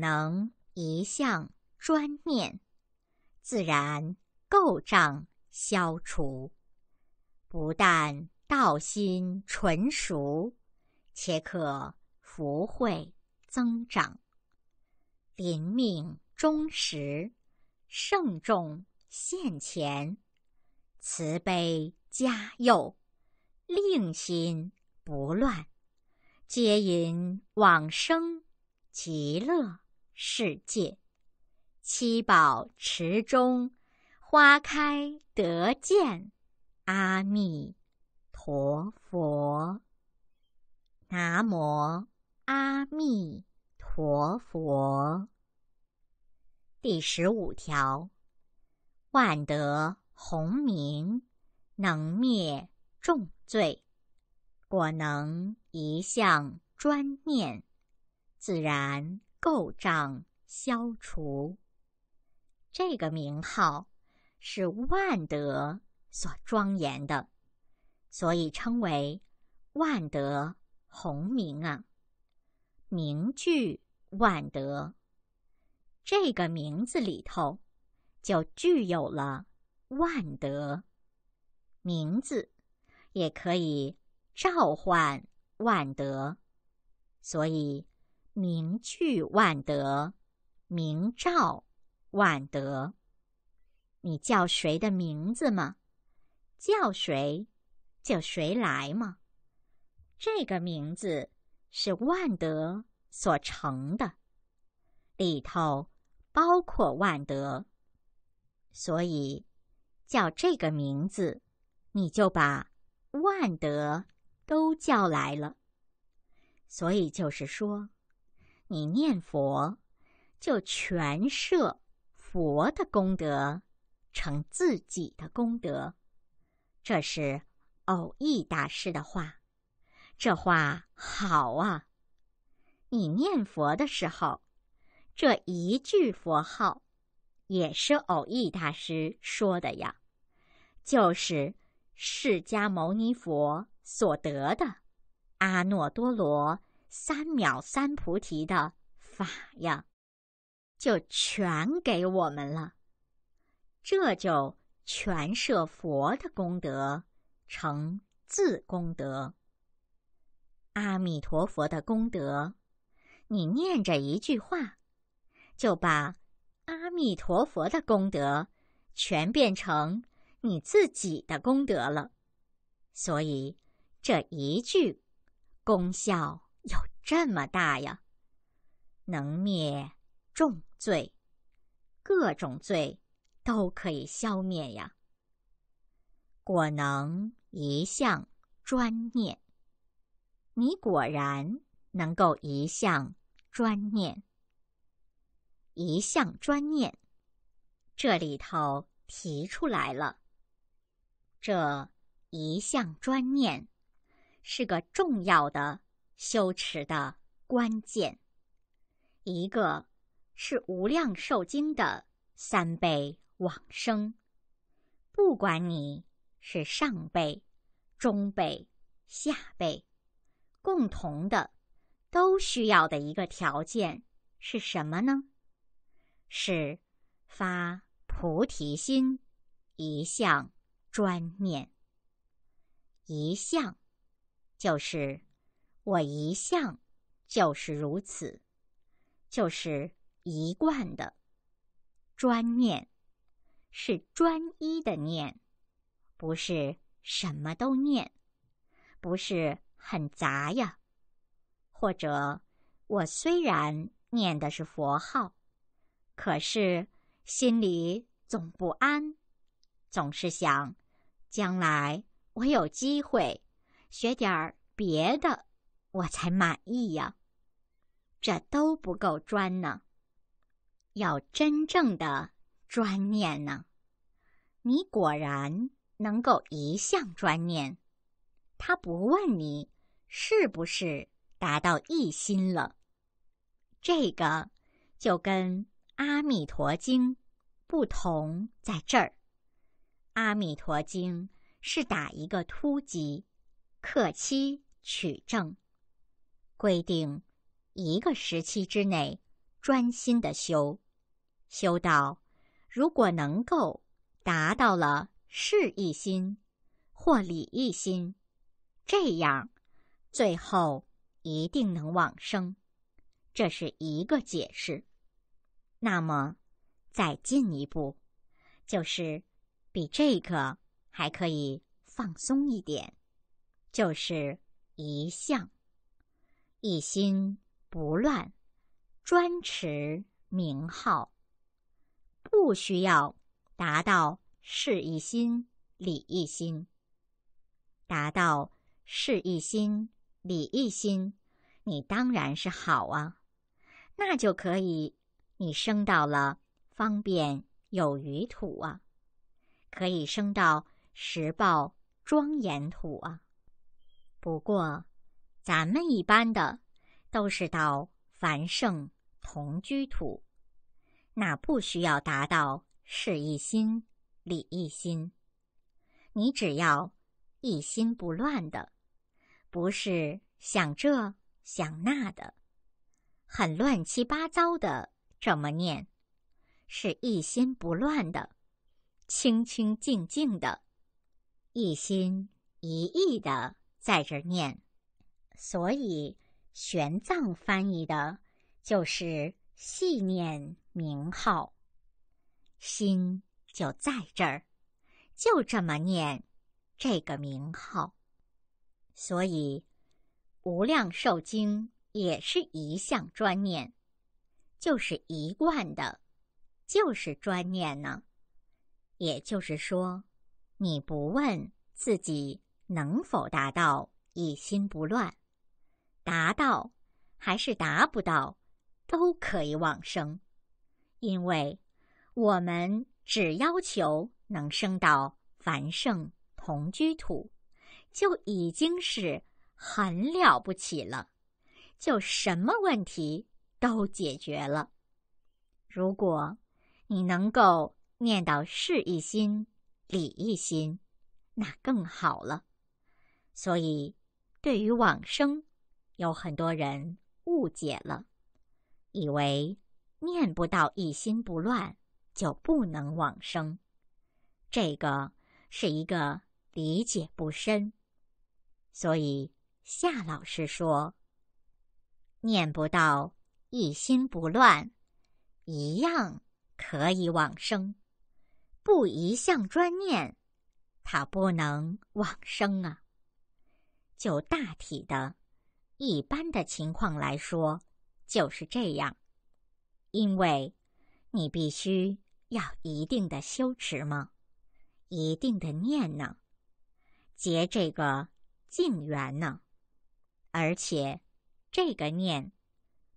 能一向专念，自然垢障消除；不但道心纯熟，且可福慧增长。临命终时，慎重现前，慈悲加佑，令心不乱，皆因往生极乐。世界七宝池中花开得见阿弥陀佛，南无阿弥陀佛。第十五条，万德洪明，能灭重罪，果能一向专念，自然。垢障消除，这个名号是万德所庄严的，所以称为万德洪名啊。名聚万德，这个名字里头就具有了万德，名字也可以召唤万德，所以。名聚万德，名照万德。你叫谁的名字吗？叫谁，叫谁来吗？这个名字是万德所成的，里头包括万德，所以叫这个名字，你就把万德都叫来了。所以就是说。你念佛，就全摄佛的功德成自己的功德，这是偶义大师的话。这话好啊！你念佛的时候，这一句佛号也是偶义大师说的呀，就是释迦牟尼佛所得的阿耨多罗。三藐三菩提的法呀，就全给我们了。这就全摄佛的功德成自功德。阿弥陀佛的功德，你念着一句话，就把阿弥陀佛的功德全变成你自己的功德了。所以这一句功效。有这么大呀，能灭重罪，各种罪都可以消灭呀。果能一向专念，你果然能够一向专念。一向专念，这里头提出来了。这一向专念，是个重要的。修持的关键，一个是无量寿经》的三辈往生，不管你是上辈、中辈、下辈，共同的都需要的一个条件是什么呢？是发菩提心，一向专念。一向就是。我一向就是如此，就是一贯的专念，是专一的念，不是什么都念，不是很杂呀。或者，我虽然念的是佛号，可是心里总不安，总是想，将来我有机会学点儿别的。我才满意呀，这都不够专呢。要真正的专念呢，你果然能够一向专念，他不问你是不是达到一心了。这个就跟《阿弥陀经》不同，在这儿，《阿弥陀经》是打一个突击，克期取证。规定一个时期之内专心的修，修到如果能够达到了事一心或理一心，这样最后一定能往生。这是一个解释。那么再进一步，就是比这个还可以放松一点，就是一向。一心不乱，专持名号，不需要达到事一心、理一心。达到事一心、理一心，你当然是好啊，那就可以你升到了方便有余土啊，可以升到十报庄严土啊。不过。咱们一般的都是到凡圣同居土，那不需要达到是一心理一心，你只要一心不乱的，不是想这想那的，很乱七八糟的这么念，是一心不乱的，清清静静的，一心一意的在这念。所以，玄奘翻译的，就是细念名号，心就在这儿，就这么念这个名号。所以，《无量寿经》也是一项专念，就是一贯的，就是专念呢。也就是说，你不问自己能否达到一心不乱。达到还是达不到，都可以往生，因为我们只要求能升到繁盛同居土，就已经是很了不起了，就什么问题都解决了。如果你能够念到事一心、理一心，那更好了。所以，对于往生。有很多人误解了，以为念不到一心不乱就不能往生，这个是一个理解不深。所以夏老师说：“念不到一心不乱，一样可以往生；不一向专念，他不能往生啊。”就大体的。一般的情况来说，就是这样，因为你必须要一定的修持嘛，一定的念呢，结这个净缘呢，而且这个念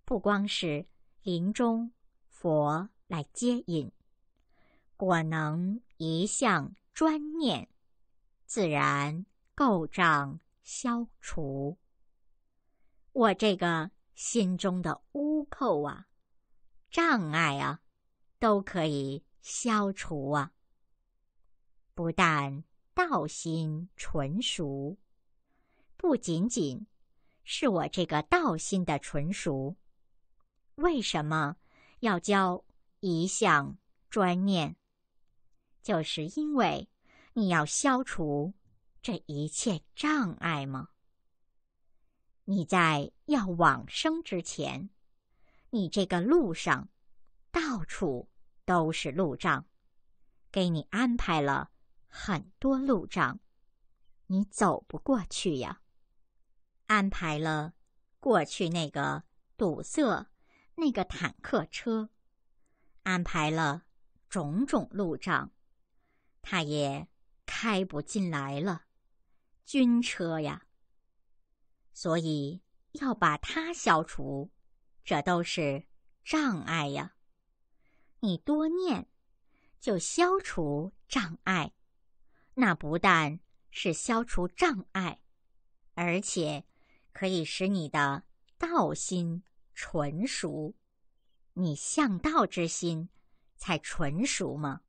不光是临终佛来接引，果能一向专念，自然垢障消除。我这个心中的污垢啊，障碍啊，都可以消除啊。不但道心纯熟，不仅仅是我这个道心的纯熟。为什么要教一项专念？就是因为你要消除这一切障碍吗？你在要往生之前，你这个路上，到处都是路障，给你安排了很多路障，你走不过去呀。安排了过去那个堵塞那个坦克车，安排了种种路障，他也开不进来了。军车呀。所以要把它消除，这都是障碍呀。你多念，就消除障碍。那不但是消除障碍，而且可以使你的道心纯熟。你向道之心才纯熟吗？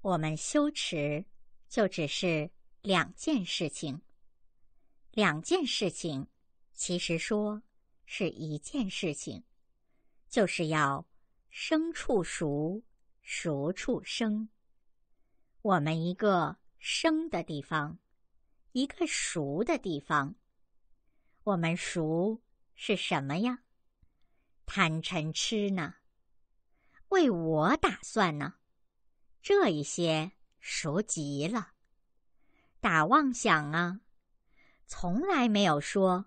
我们修持就只是两件事情。两件事情，其实说是一件事情，就是要生处熟，熟处生。我们一个生的地方，一个熟的地方。我们熟是什么呀？贪嗔痴呢？为我打算呢？这一些熟极了，打妄想啊！从来没有说，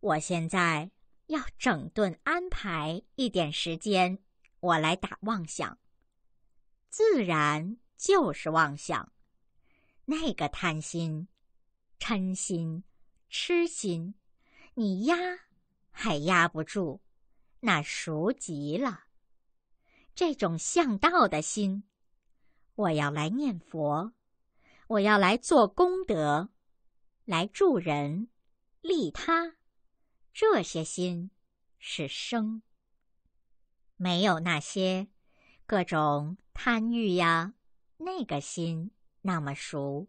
我现在要整顿安排一点时间，我来打妄想。自然就是妄想，那个贪心、嗔心、痴心，你压还压不住，那熟极了。这种向道的心，我要来念佛，我要来做功德。来助人、利他，这些心是生。没有那些各种贪欲呀，那个心那么熟，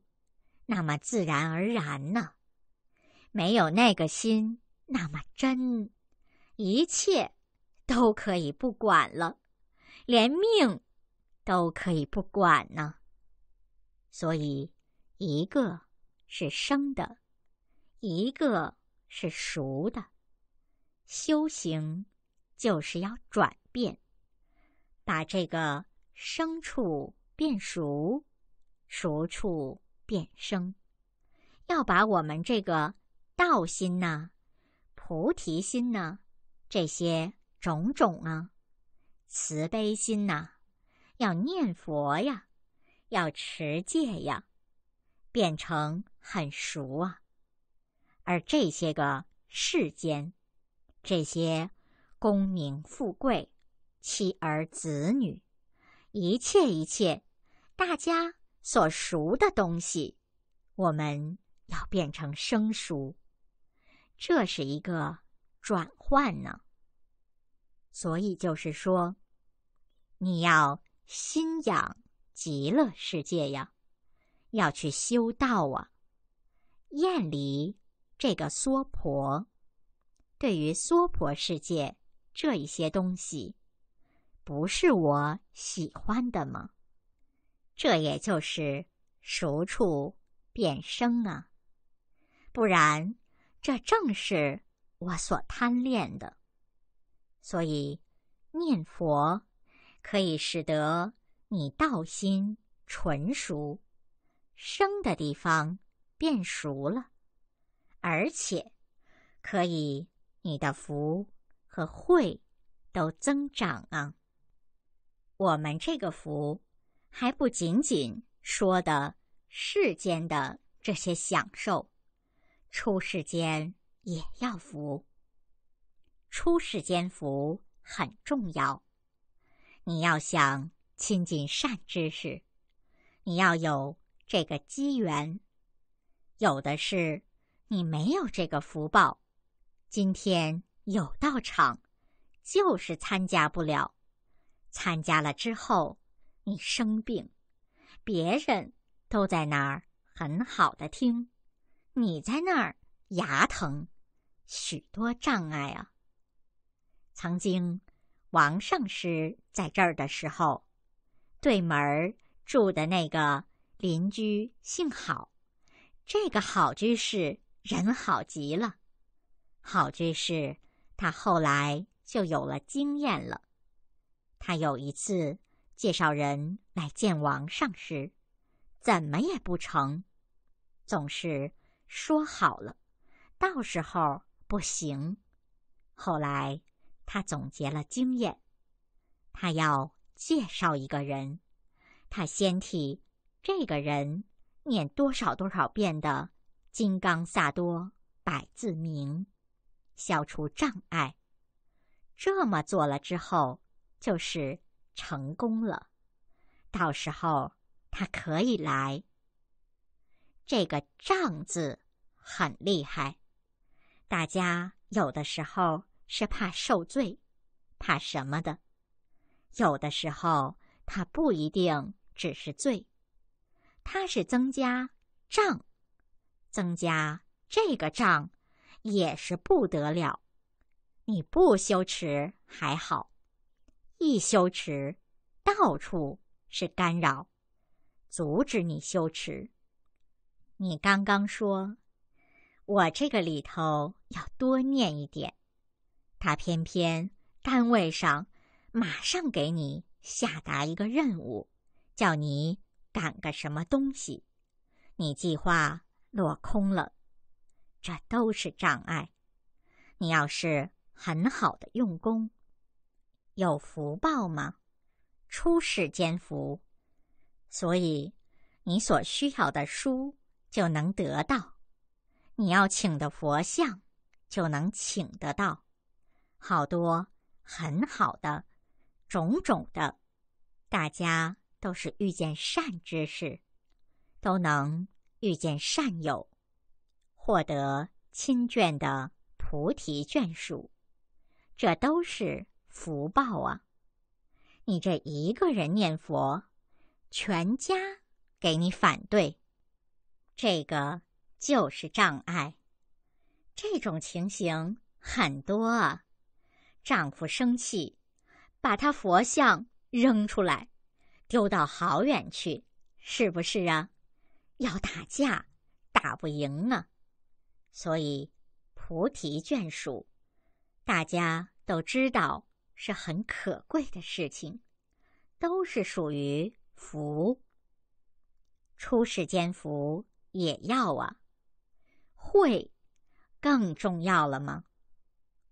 那么自然而然呢？没有那个心那么真，一切都可以不管了，连命都可以不管呢。所以，一个。是生的，一个是熟的。修行就是要转变，把这个生处变熟，熟处变生。要把我们这个道心呐、菩提心呐，这些种种啊、慈悲心呐，要念佛呀，要持戒呀，变成。很熟啊，而这些个世间，这些功名富贵、妻儿子女，一切一切，大家所熟的东西，我们要变成生疏，这是一个转换呢。所以就是说，你要心养极乐世界呀，要去修道啊。厌离这个娑婆，对于娑婆世界这一些东西，不是我喜欢的吗？这也就是熟处变生啊，不然这正是我所贪恋的。所以念佛可以使得你道心纯熟，生的地方。变熟了，而且可以，你的福和慧都增长啊。我们这个福，还不仅仅说的世间的这些享受，出世间也要福。出世间福很重要，你要想亲近善知识，你要有这个机缘。有的是，你没有这个福报。今天有道场，就是参加不了。参加了之后，你生病，别人都在那儿很好的听，你在那儿牙疼，许多障碍啊。曾经王上师在这儿的时候，对门儿住的那个邻居姓郝。这个好居士人好极了，好居士他后来就有了经验了。他有一次介绍人来见王上时，怎么也不成，总是说好了，到时候不行。后来他总结了经验，他要介绍一个人，他先替这个人。念多少多少遍的《金刚萨多百字明》，消除障碍。这么做了之后，就是成功了。到时候他可以来。这个“障”字很厉害，大家有的时候是怕受罪，怕什么的；有的时候他不一定只是罪。他是增加障，增加这个障也是不得了。你不修持还好，一修持到处是干扰，阻止你修持。你刚刚说，我这个里头要多念一点，他偏偏单位上马上给你下达一个任务，叫你。赶个什么东西？你计划落空了，这都是障碍。你要是很好的用功，有福报吗？出世间福，所以你所需要的书就能得到，你要请的佛像就能请得到，好多很好的种种的，大家。都是遇见善知识，都能遇见善友，获得亲眷的菩提眷属，这都是福报啊！你这一个人念佛，全家给你反对，这个就是障碍。这种情形很多啊，丈夫生气，把他佛像扔出来。丢到好远去，是不是啊？要打架，打不赢啊。所以，菩提眷属，大家都知道是很可贵的事情，都是属于福。出世间福也要啊，会更重要了吗？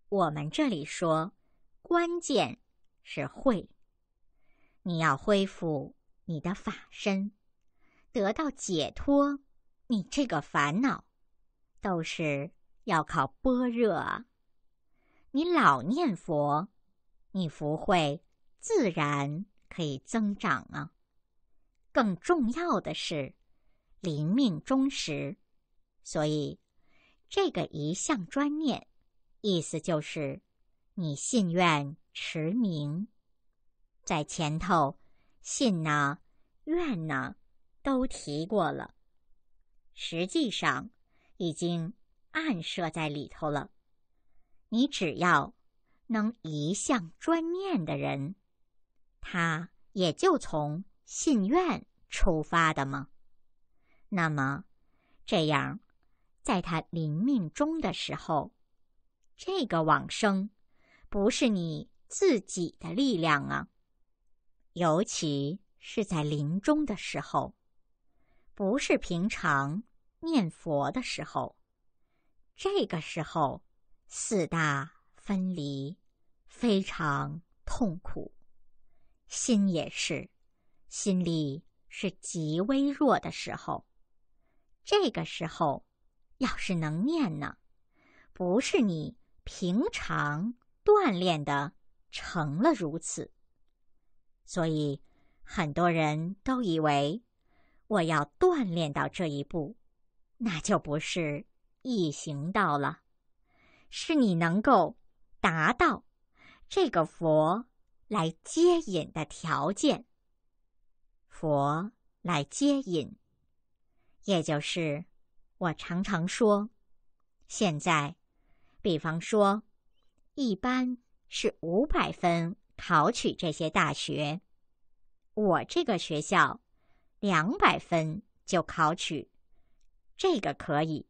我们这里说，关键，是会。你要恢复你的法身，得到解脱，你这个烦恼都是要靠般若。你老念佛，你福慧自然可以增长啊。更重要的是临命终时，所以这个一向专念，意思就是你信愿持名。在前头，信呢，愿呢，都提过了，实际上已经暗设在里头了。你只要能一向专念的人，他也就从信愿出发的吗？那么这样，在他临命终的时候，这个往生不是你自己的力量啊。尤其是在临终的时候，不是平常念佛的时候，这个时候四大分离，非常痛苦，心也是，心里是极微弱的时候，这个时候要是能念呢，不是你平常锻炼的成了如此。所以，很多人都以为我要锻炼到这一步，那就不是易行道了，是你能够达到这个佛来接引的条件。佛来接引，也就是我常常说，现在，比方说，一般是五百分。考取这些大学，我这个学校，两百分就考取，这个可以。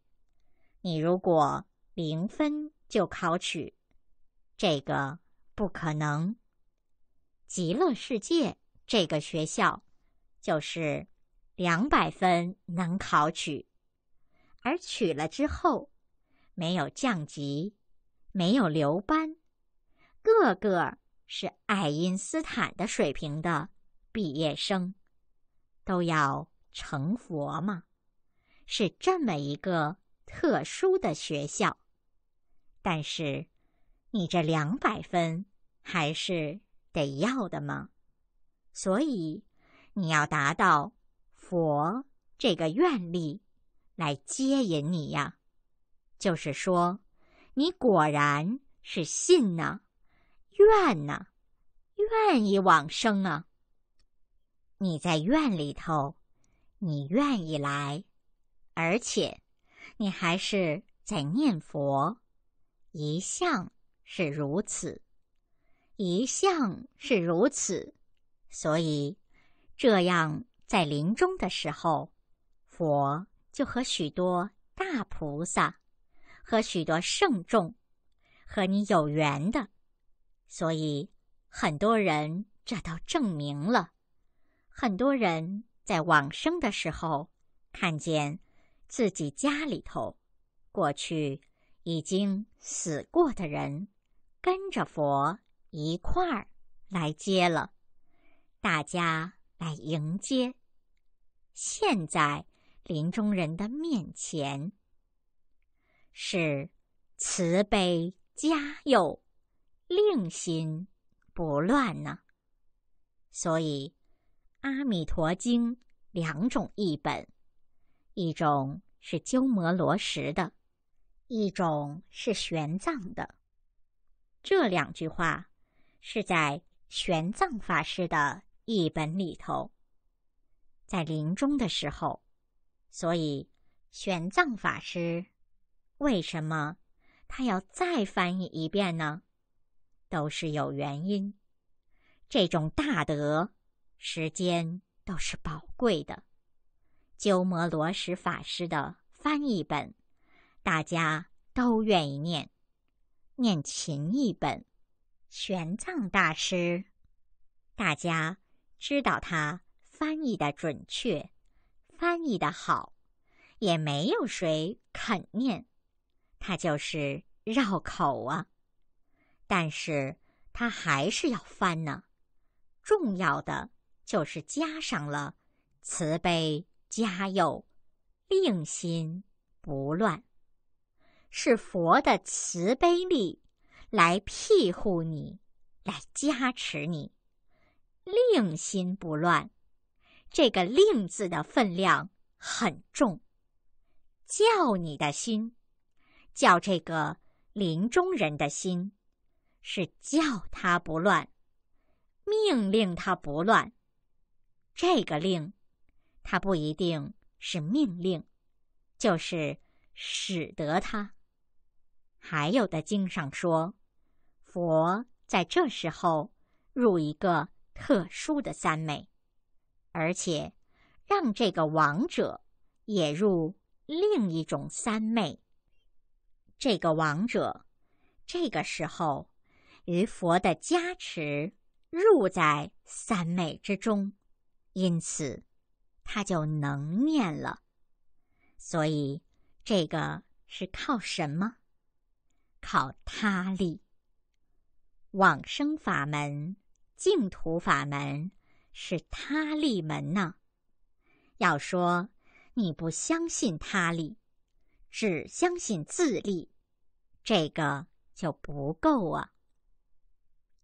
你如果零分就考取，这个不可能。极乐世界这个学校，就是两百分能考取，而取了之后，没有降级，没有留班，个个。是爱因斯坦的水平的毕业生，都要成佛吗？是这么一个特殊的学校。但是，你这两百分还是得要的吗？所以，你要达到佛这个愿力来接引你呀。就是说，你果然是信呢。愿呢，愿意往生啊！你在院里头，你愿意来，而且你还是在念佛，一向是如此，一向是如此。所以这样在临终的时候，佛就和许多大菩萨，和许多圣众，和你有缘的。所以，很多人这都证明了，很多人在往生的时候，看见自己家里头，过去已经死过的人，跟着佛一块儿来接了，大家来迎接。现在临终人的面前，是慈悲加佑。令心不乱呢。所以，《阿弥陀经》两种译本，一种是鸠摩罗什的，一种是玄奘的。这两句话是在玄奘法师的译本里头，在临终的时候。所以，玄奘法师为什么他要再翻译一遍呢？都是有原因。这种大德，时间都是宝贵的。鸠摩罗什法师的翻译本，大家都愿意念；念秦译本，玄奘大师，大家知道他翻译的准确，翻译的好，也没有谁肯念，他就是绕口啊。但是他还是要翻呢。重要的就是加上了慈悲加佑，令心不乱，是佛的慈悲力来庇护你，来加持你。令心不乱，这个“令”字的分量很重，叫你的心，叫这个林中人的心。是叫他不乱，命令他不乱。这个令，他不一定是命令，就是使得他。还有的经上说，佛在这时候入一个特殊的三昧，而且让这个王者也入另一种三昧。这个王者，这个时候。于佛的加持，入在三昧之中，因此他就能念了。所以这个是靠什么？靠他力。往生法门、净土法门是他力门呢。要说你不相信他力，只相信自力，这个就不够啊。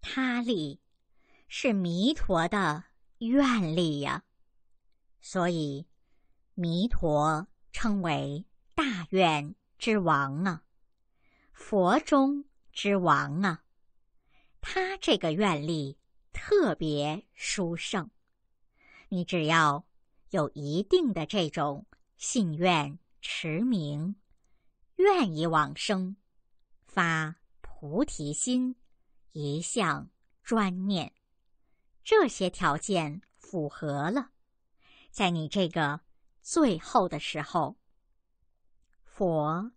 他力是弥陀的愿力呀，所以弥陀称为大愿之王啊，佛中之王啊。他这个愿力特别殊胜，你只要有一定的这种信愿持名，愿意往生，发菩提心。一向专念，这些条件符合了，在你这个最后的时候，佛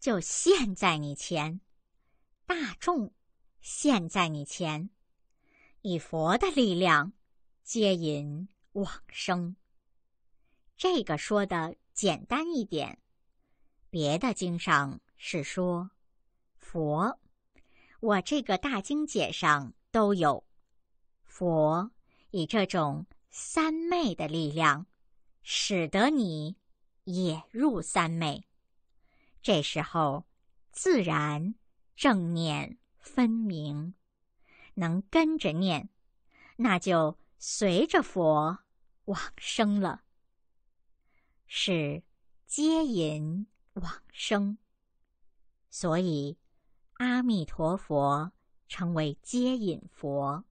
就现，在你前；大众现，在你前，以佛的力量接引往生。这个说的简单一点，别的经上是说佛。我这个大经解上都有，佛以这种三昧的力量，使得你也入三昧。这时候自然正念分明，能跟着念，那就随着佛往生了，是接引往生。所以。阿弥陀佛成为接引佛。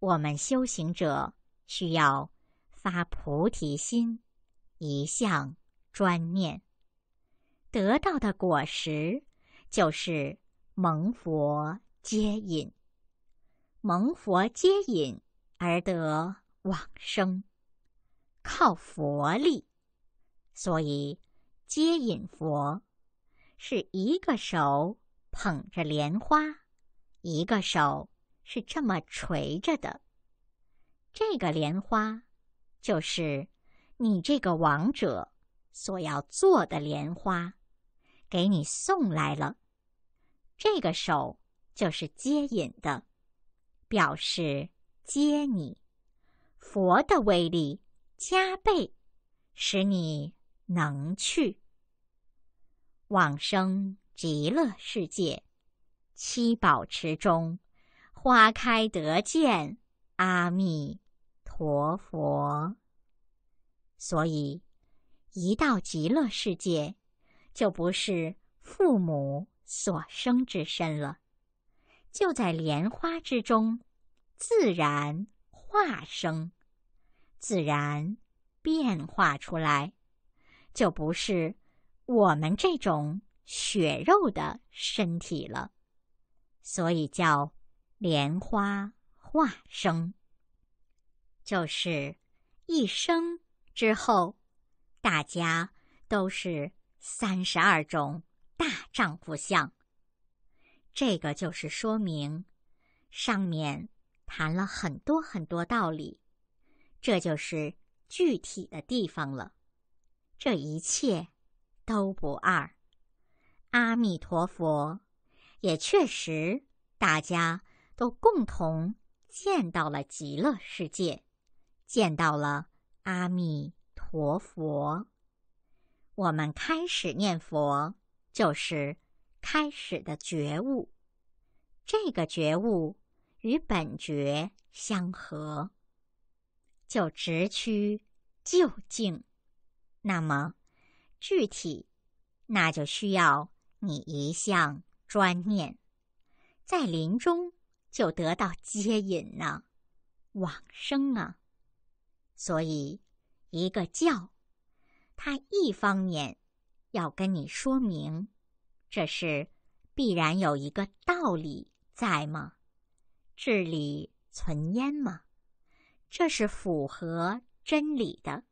我们修行者需要发菩提心，一向专念，得到的果实就是蒙佛接引，蒙佛接引而得往生，靠佛力。所以，接引佛是一个手。捧着莲花，一个手是这么垂着的。这个莲花，就是你这个王者所要做的莲花，给你送来了。这个手就是接引的，表示接你。佛的威力加倍，使你能去往生。极乐世界七宝池中花开得见阿弥陀佛，所以一到极乐世界，就不是父母所生之身了，就在莲花之中自然化生，自然变化出来，就不是我们这种。血肉的身体了，所以叫莲花化生。就是一生之后，大家都是三十二种大丈夫相。这个就是说明，上面谈了很多很多道理，这就是具体的地方了。这一切都不二。阿弥陀佛，也确实，大家都共同见到了极乐世界，见到了阿弥陀佛。我们开始念佛，就是开始的觉悟。这个觉悟与本觉相合，就直趋究竟。那么具体，那就需要。你一向专念，在临终就得到接引呢，往生啊。所以一个教，他一方面要跟你说明，这是必然有一个道理在吗？治理存焉吗？这是符合真理的，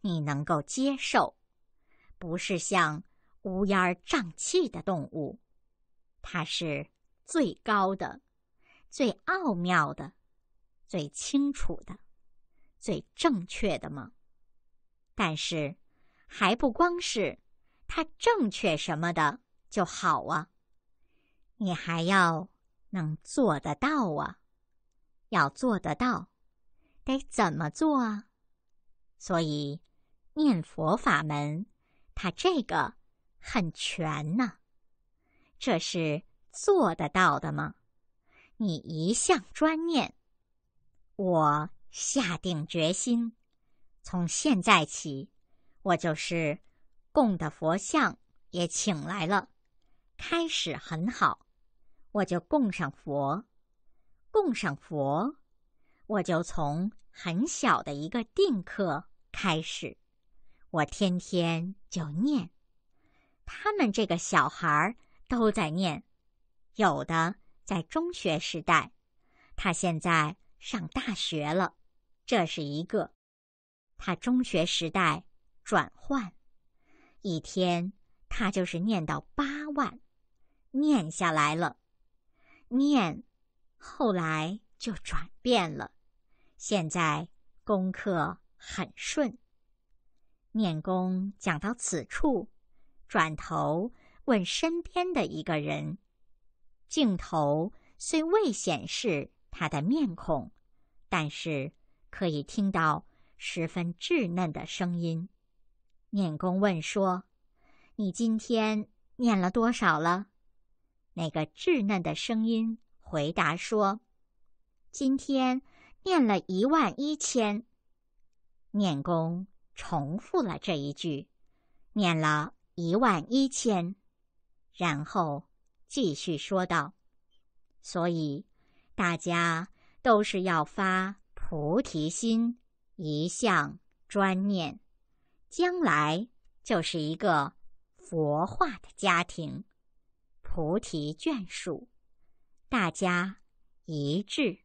你能够接受，不是像。乌烟瘴气的动物，它是最高的、最奥妙的、最清楚的、最正确的吗？但是还不光是它正确什么的就好啊，你还要能做得到啊！要做得到，得怎么做啊？所以念佛法门，它这个。很全呢，这是做得到的吗？你一向专念，我下定决心，从现在起，我就是供的佛像也请来了。开始很好，我就供上佛，供上佛，我就从很小的一个定课开始，我天天就念。他们这个小孩儿都在念，有的在中学时代，他现在上大学了，这是一个。他中学时代转换，一天他就是念到八万，念下来了，念，后来就转变了，现在功课很顺。念功讲到此处。转头问身边的一个人，镜头虽未显示他的面孔，但是可以听到十分稚嫩的声音。念公问说：“你今天念了多少了？”那个稚嫩的声音回答说：“今天念了一万一千。”念公重复了这一句：“念了。”一万一千，然后继续说道：“所以，大家都是要发菩提心，一向专念，将来就是一个佛化的家庭，菩提眷属，大家一致。”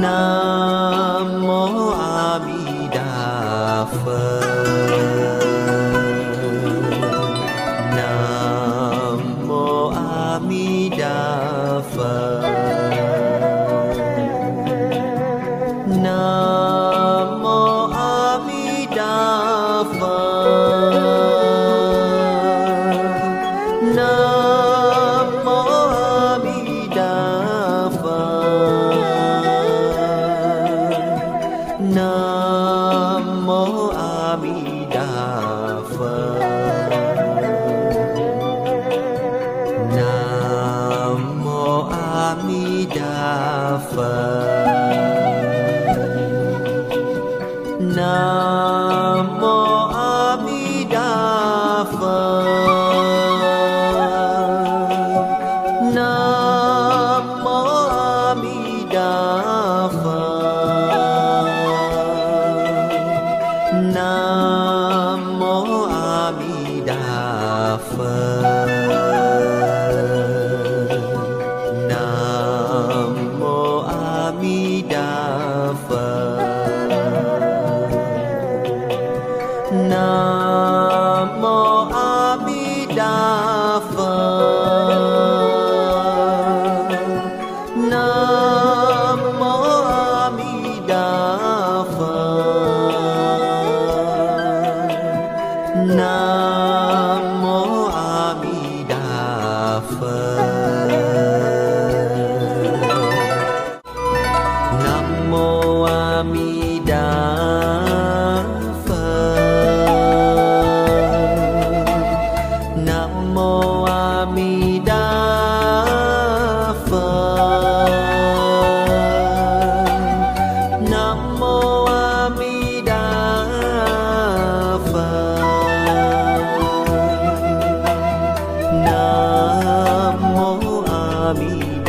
nam mô a di đà phật আমি